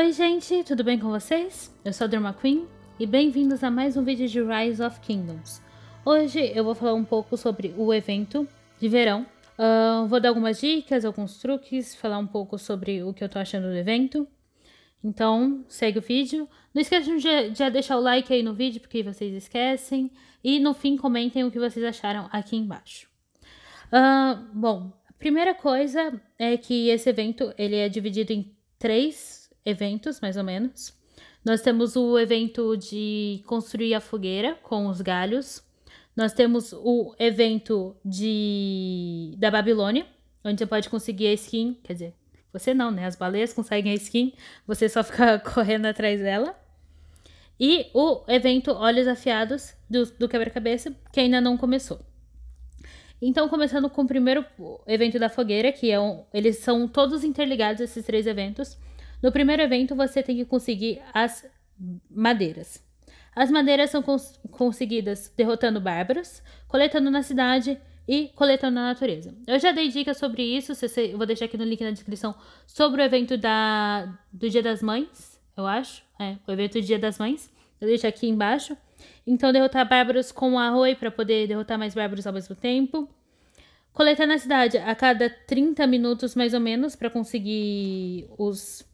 Oi gente, tudo bem com vocês? Eu sou a Drama Queen e bem-vindos a mais um vídeo de Rise of Kingdoms. Hoje eu vou falar um pouco sobre o evento de verão. Uh, vou dar algumas dicas, alguns truques, falar um pouco sobre o que eu tô achando do evento. Então, segue o vídeo. Não esqueçam de, de deixar o like aí no vídeo, porque vocês esquecem. E no fim, comentem o que vocês acharam aqui embaixo. Uh, bom, a primeira coisa é que esse evento ele é dividido em três eventos, mais ou menos. Nós temos o evento de construir a fogueira com os galhos. Nós temos o evento de da Babilônia, onde você pode conseguir a skin, quer dizer, você não, né? As baleias conseguem a skin, você só fica correndo atrás dela. E o evento Olhos Afiados do, do Quebra-Cabeça, que ainda não começou. Então, começando com o primeiro evento da fogueira, que é um, eles são todos interligados, esses três eventos. No primeiro evento, você tem que conseguir as madeiras. As madeiras são cons conseguidas derrotando bárbaros, coletando na cidade e coletando na natureza. Eu já dei dicas sobre isso, você, vou deixar aqui no link na descrição, sobre o evento da, do Dia das Mães, eu acho. É, o evento do Dia das Mães. Eu deixo aqui embaixo. Então, derrotar bárbaros com arroio para poder derrotar mais bárbaros ao mesmo tempo. Coletar na cidade a cada 30 minutos, mais ou menos, para conseguir os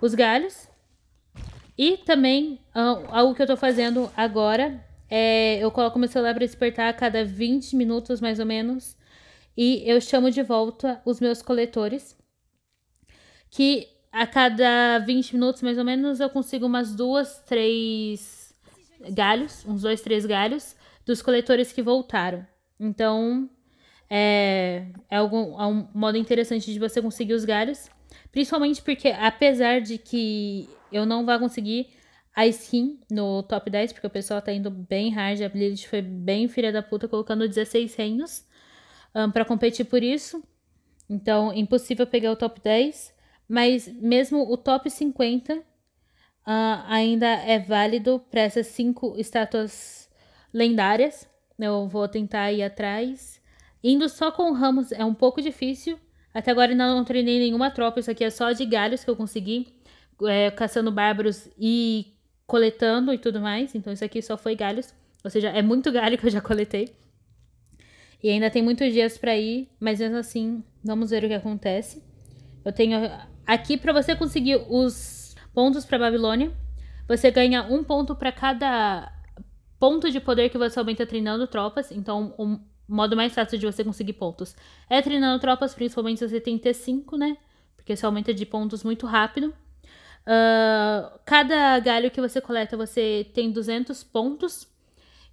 os galhos. E também, ah, algo que eu tô fazendo agora é, eu coloco meu celular para despertar a cada 20 minutos, mais ou menos. E eu chamo de volta os meus coletores. Que a cada 20 minutos, mais ou menos, eu consigo umas duas, três galhos. Uns dois, três galhos dos coletores que voltaram. Então, é, é, algum, é um modo interessante de você conseguir os galhos. Principalmente porque, apesar de que eu não vá conseguir a skin no top 10, porque o pessoal tá indo bem hard, a Lilith foi bem filha da puta, colocando 16 reinos um, para competir por isso. Então, impossível pegar o top 10. Mas mesmo o top 50 uh, ainda é válido para essas cinco estátuas lendárias. Eu vou tentar ir atrás. Indo só com o Ramos é um pouco difícil, até agora ainda não treinei nenhuma tropa, isso aqui é só de galhos que eu consegui, é, caçando bárbaros e coletando e tudo mais. Então isso aqui só foi galhos, ou seja, é muito galho que eu já coletei. E ainda tem muitos dias para ir, mas mesmo assim, vamos ver o que acontece. Eu tenho aqui para você conseguir os pontos para Babilônia, você ganha um ponto para cada ponto de poder que você aumenta treinando tropas. Então, um, modo mais fácil de você conseguir pontos. É treinando tropas, principalmente se você tem T5, né? Porque isso aumenta de pontos muito rápido. Uh, cada galho que você coleta, você tem 200 pontos.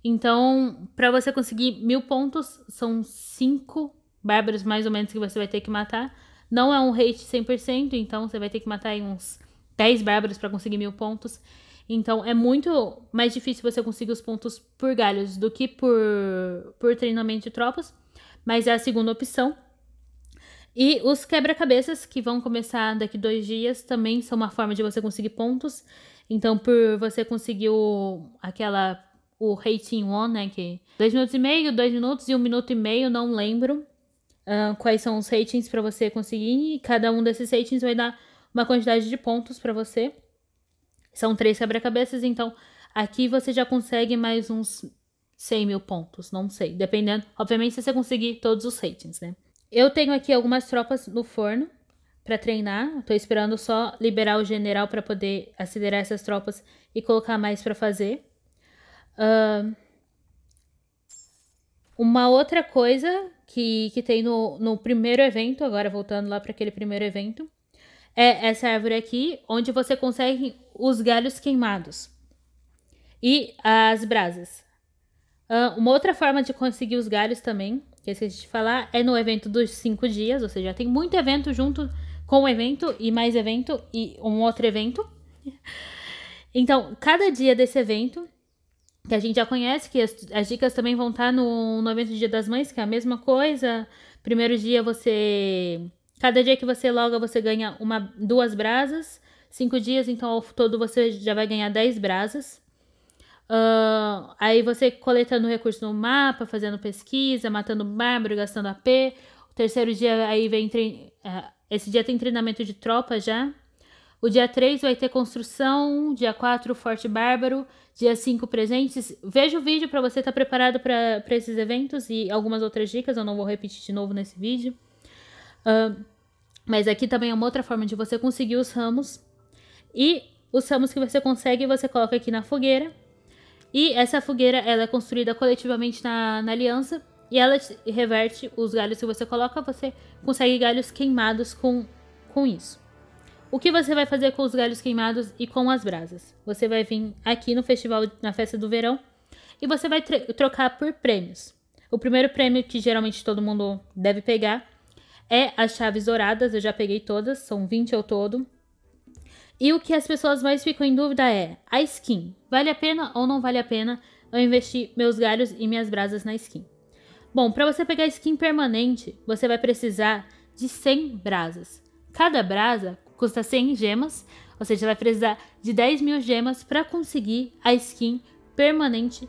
Então, para você conseguir mil pontos, são cinco bárbaros mais ou menos que você vai ter que matar. Não é um rate 100%, então você vai ter que matar uns 10 bárbaros para conseguir mil pontos. Então é muito mais difícil você conseguir os pontos por galhos do que por, por treinamento de tropas, mas é a segunda opção. E os quebra-cabeças, que vão começar daqui dois dias, também são uma forma de você conseguir pontos. Então, por você conseguir o, aquela. O rating one, né? Que dois minutos e meio, dois minutos e um minuto e meio, não lembro. Uh, quais são os ratings para você conseguir. E cada um desses ratings vai dar uma quantidade de pontos para você. São três quebra-cabeças, então aqui você já consegue mais uns 100 mil pontos, não sei. Dependendo, obviamente, se você conseguir todos os ratings, né? Eu tenho aqui algumas tropas no forno para treinar. Tô esperando só liberar o general para poder acelerar essas tropas e colocar mais para fazer. Uh, uma outra coisa que, que tem no, no primeiro evento, agora voltando lá para aquele primeiro evento, é essa árvore aqui, onde você consegue os galhos queimados e as brasas. Ah, uma outra forma de conseguir os galhos também, que esqueci de falar, é no evento dos cinco dias, ou seja, tem muito evento junto com o evento e mais evento e um outro evento. Então, cada dia desse evento, que a gente já conhece, que as, as dicas também vão estar no, no evento do Dia das Mães, que é a mesma coisa. Primeiro dia você Cada dia que você loga, você ganha uma, duas brasas. Cinco dias, então ao todo você já vai ganhar 10 brasas. Uh, aí você coletando recurso no mapa, fazendo pesquisa, matando bárbaro, gastando AP. O terceiro dia aí vem. Trein... Uh, esse dia tem treinamento de tropa já. O dia 3 vai ter construção, dia 4 forte bárbaro, dia 5 presentes. Veja o vídeo para você estar tá preparado para esses eventos e algumas outras dicas, eu não vou repetir de novo nesse vídeo. Uh, mas aqui também é uma outra forma de você conseguir os ramos. E os ramos que você consegue, você coloca aqui na fogueira. E essa fogueira, ela é construída coletivamente na, na aliança. E ela reverte os galhos que você coloca, você consegue galhos queimados com, com isso. O que você vai fazer com os galhos queimados e com as brasas? Você vai vir aqui no festival, na festa do verão, e você vai trocar por prêmios. O primeiro prêmio que geralmente todo mundo deve pegar é as chaves douradas, eu já peguei todas, são 20 ao todo. E o que as pessoas mais ficam em dúvida é a skin. Vale a pena ou não vale a pena eu investir meus galhos e minhas brasas na skin? Bom, para você pegar skin permanente, você vai precisar de 100 brasas. Cada brasa custa 100 gemas, ou seja, vai precisar de 10 mil gemas para conseguir a skin permanente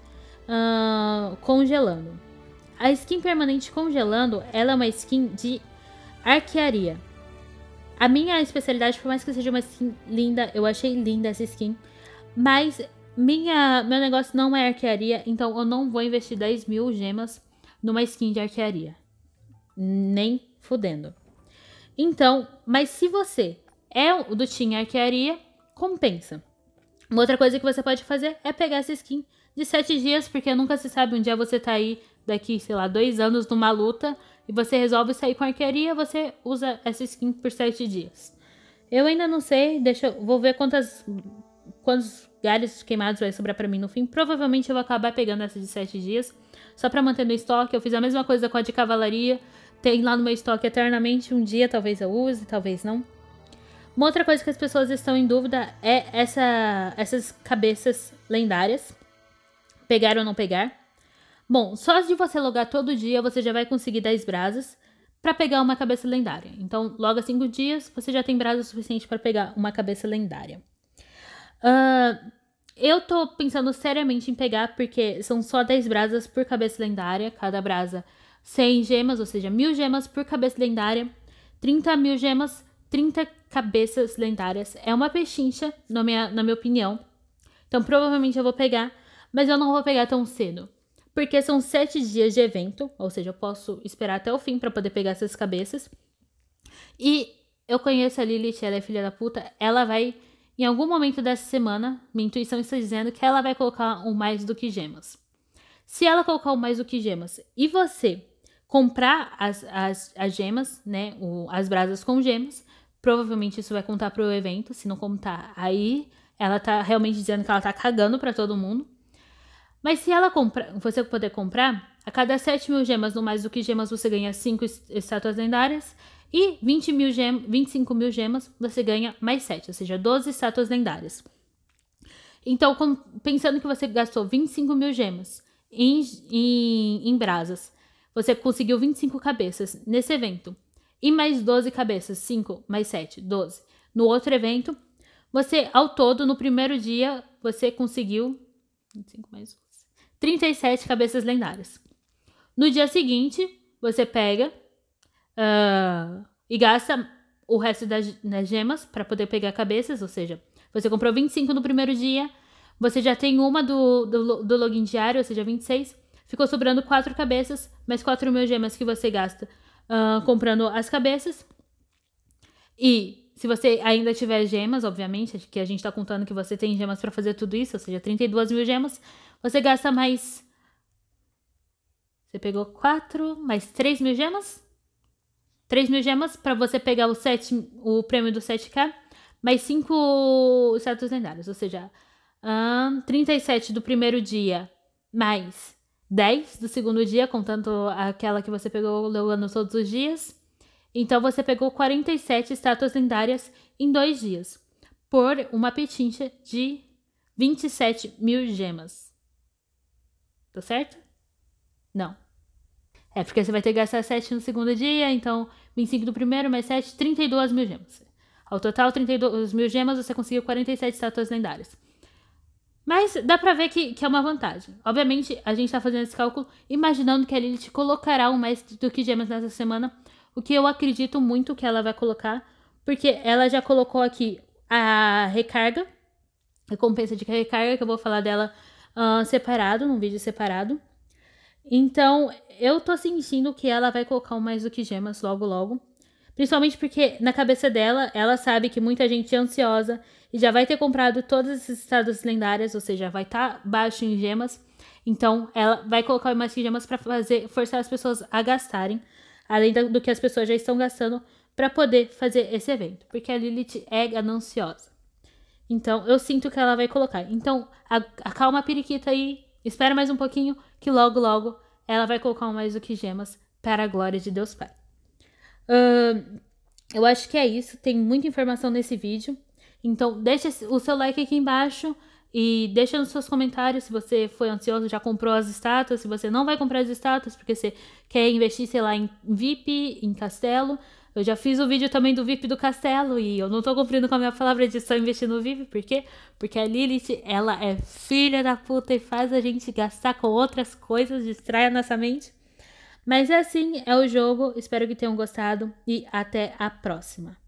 uh, congelando. A skin permanente congelando, ela é uma skin de Arquearia. A minha especialidade, por mais que seja uma skin linda, eu achei linda essa skin. Mas minha, meu negócio não é arquearia, então eu não vou investir 10 mil gemas numa skin de arquearia. Nem fudendo. Então, mas se você é do Team Arquearia, compensa. Uma outra coisa que você pode fazer é pegar essa skin de 7 dias, porque nunca se sabe um dia você tá aí daqui, sei lá, dois anos numa luta e você resolve sair com arquearia, você usa essa skin por 7 dias. Eu ainda não sei, deixa, vou ver quantas quantos galhos queimados vai sobrar para mim no fim. Provavelmente eu vou acabar pegando essa de 7 dias, só para manter no estoque. Eu fiz a mesma coisa com a de cavalaria, tem lá no meu estoque eternamente, um dia talvez eu use, talvez não. Uma outra coisa que as pessoas estão em dúvida é essa, essas cabeças lendárias. Pegar ou não pegar. Bom, só de você logar todo dia, você já vai conseguir 10 brasas para pegar uma cabeça lendária. Então, loga 5 dias, você já tem brasa suficiente para pegar uma cabeça lendária. Uh, eu tô pensando seriamente em pegar, porque são só 10 brasas por cabeça lendária, cada brasa 100 gemas, ou seja, 1000 gemas por cabeça lendária, 30 mil gemas, 30 cabeças lendárias. É uma pechincha, na minha, na minha opinião. Então, provavelmente eu vou pegar, mas eu não vou pegar tão cedo porque são sete dias de evento, ou seja, eu posso esperar até o fim para poder pegar essas cabeças. E eu conheço a Lilith, ela é filha da puta, ela vai, em algum momento dessa semana, minha intuição está dizendo que ela vai colocar um mais do que gemas. Se ela colocar um mais do que gemas e você comprar as, as, as gemas, né, o, as brasas com gemas, provavelmente isso vai contar pro evento, se não contar, aí ela tá realmente dizendo que ela tá cagando para todo mundo. Mas se ela compra, você poder comprar, a cada 7 mil gemas, no mais do que gemas, você ganha 5 estátuas lendárias. E 20 mil gem, 25 mil gemas, você ganha mais 7, ou seja, 12 estátuas lendárias. Então, com, pensando que você gastou 25 mil gemas em, em, em brasas, você conseguiu 25 cabeças nesse evento. E mais 12 cabeças, 5 mais 7, 12. No outro evento, você, ao todo, no primeiro dia, você conseguiu 25 mais 1 37 cabeças lendárias. No dia seguinte, você pega uh, e gasta o resto das, gemas para poder pegar cabeças, ou seja, você comprou 25 no primeiro dia, você já tem uma do, do, do login diário, ou seja, 26. Ficou sobrando quatro cabeças, mais 4 mil gemas que você gasta uh, comprando as cabeças. E se você ainda tiver gemas, obviamente, que a gente está contando que você tem gemas para fazer tudo isso, ou seja, 32 mil gemas, você gasta mais. Você pegou 4, mais 3 mil gemas? 3 mil gemas para você pegar o, 7, o prêmio do 7K, mais 5 status lendários, ou seja, um, 37 do primeiro dia, mais 10 do segundo dia, contando aquela que você pegou levando todos os dias. Então você pegou 47 estátuas lendárias em dois dias, por uma petincha de 27 mil gemas. Tá certo? Não. É, porque você vai ter que gastar 7 no segundo dia, então 25 do primeiro, mais 7, 32 mil gemas. Ao total, 32 mil gemas, você conseguiu 47 estátuas lendárias. Mas dá pra ver que, que é uma vantagem. Obviamente, a gente tá fazendo esse cálculo imaginando que a Lilith colocará um mais do que gemas nessa semana, o que eu acredito muito que ela vai colocar, porque ela já colocou aqui a recarga, recompensa de recarga, que eu vou falar dela uh, separado, num vídeo separado. Então, eu tô sentindo que ela vai colocar o mais do que gemas logo logo. Principalmente porque na cabeça dela, ela sabe que muita gente é ansiosa e já vai ter comprado todas essas estradas lendárias, ou seja, vai estar tá baixo em gemas. Então, ela vai colocar mais que gemas para fazer forçar as pessoas a gastarem, além do que as pessoas já estão gastando para poder fazer esse evento, porque a Lilith é gananciosa. Então, eu sinto que ela vai colocar. Então, acalma a periquita aí, espera mais um pouquinho, que logo, logo ela vai colocar mais do que gemas para a glória de Deus Pai. Uh, eu acho que é isso. Tem muita informação nesse vídeo. Então, deixa o seu like aqui embaixo e deixa nos seus comentários se você foi ansioso, já comprou as estátuas, se você não vai comprar as estátuas porque você quer investir, sei lá, em VIP, em castelo. Eu já fiz o vídeo também do VIP do castelo e eu não tô cumprindo com a minha palavra de só investir no VIP, por quê? Porque a Lilith, ela é filha da puta e faz a gente gastar com outras coisas, distrai a nossa mente. Mas é assim é o jogo, espero que tenham gostado e até a próxima.